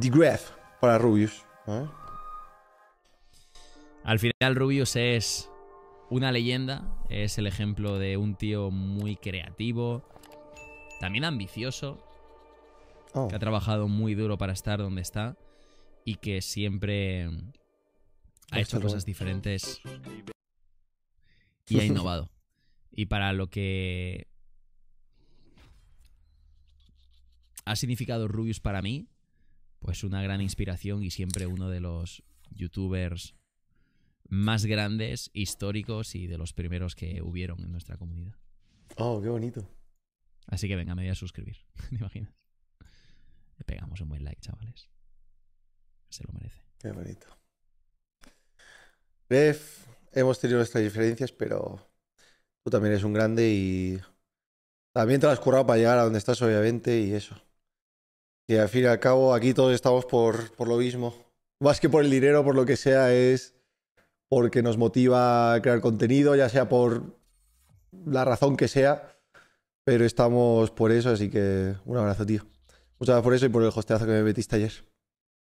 The Graph para Rubius. Al final Rubius es una leyenda, es el ejemplo de un tío muy creativo, también ambicioso, oh. que ha trabajado muy duro para estar donde está y que siempre ha hecho cosas diferentes y ha innovado. y para lo que ha significado Rubius para mí, pues una gran inspiración y siempre uno de los youtubers más grandes, históricos y de los primeros que hubieron en nuestra comunidad. Oh, qué bonito. Así que venga, me voy a suscribir, ¿te imaginas? Le pegamos un buen like, chavales. Se lo merece. Qué bonito. Bef, hemos tenido nuestras diferencias, pero tú también eres un grande y también te lo has currado para llegar a donde estás, obviamente, y eso. Y al fin y al cabo, aquí todos estamos por, por lo mismo. Más que por el dinero, por lo que sea, es porque nos motiva a crear contenido, ya sea por la razón que sea, pero estamos por eso, así que un abrazo, tío. Muchas gracias por eso y por el hosteazo que me metiste ayer.